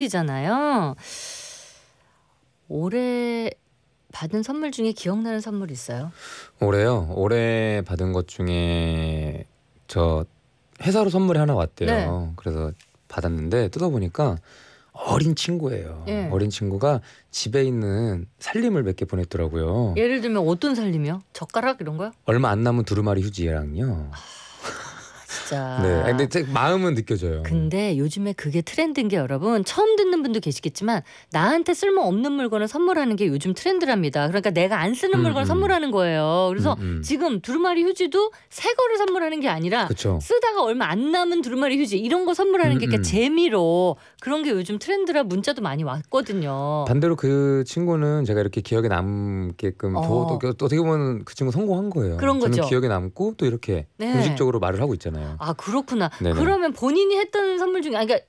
이잖아요. 올해 받은 선물 중에 기억나는 선물 있어요? 올해요. 올해 받은 것 중에 저 회사로 선물이 하나 왔대요. 네. 그래서 받았는데 뜯어보니까 어린 친구예요. 예. 어린 친구가 집에 있는 살림을 몇 개 보냈더라고요. 예를 들면 어떤 살림이요? 젓가락 이런 거요? 얼마 안 남은 두루마리 휴지랑요. 아... 진짜. 네. 근데 제 마음은 느껴져요. 근데 요즘에 그게 트렌드인 게 여러분 처음 듣는 분도 계시겠지만 나한테 쓸모 없는 물건을 선물하는 게 요즘 트렌드랍니다. 그러니까 내가 안 쓰는 음, 물건을 음. 선물하는 거예요. 그래서 음, 음, 지금 두루마리 휴지도 새 거를 선물하는 게 아니라 그쵸. 쓰다가 얼마 안 남은 두루마리 휴지 이런 거 선물하는 게 음, 음. 재미로 그런 게 요즘 트렌드라 문자도 많이 왔거든요. 반대로 그 친구는 제가 이렇게 기억에 남게끔 어. 더, 더, 더 어떻게 보면 그 친구 성공한 거예요. 그런 거죠. 저는 기억에 남고 또 이렇게 네. 공식적으로 말을 하고 있잖아요. 않아요. 네. 아 그렇구나. 네네. 그러면 본인이 했던 선물 중에 아 그러니까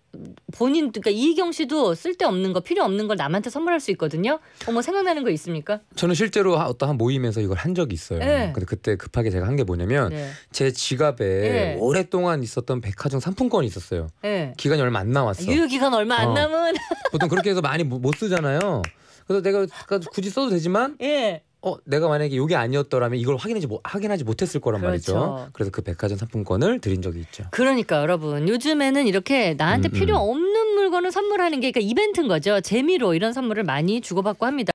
본인 그러니까 이희경 씨도 쓸데없는 거 필요 없는 걸 남한테 선물할 수 있거든요. 어머 생각나는 거 있습니까? 저는 실제로 어떠한 모임에서 이걸 한 적이 있어요. 네. 근데 그때 급하게 제가 한 게 뭐냐면 네. 제 지갑에 네. 오랫동안 있었던 백화점 상품권이 있었어요. 네. 기간이 얼마 안 남았어. 유효 기간 얼마 안 어. 남은. 보통 그렇게 해서 많이 못 쓰잖아요. 그래서 내가 굳이 써도 되지만 예. 어 내가 만약에 이게 아니었더라면 이걸 확인하지 못 확인하지 못했을 거란 그렇죠. 말이죠. 그래서 그 백화점 상품권을 드린 적이 있죠. 그러니까 여러분 요즘에는 이렇게 나한테 음, 음, 필요 없는 물건을 선물하는 게 그러니까 이벤트인 거죠. 재미로 이런 선물을 많이 주고받고 합니다.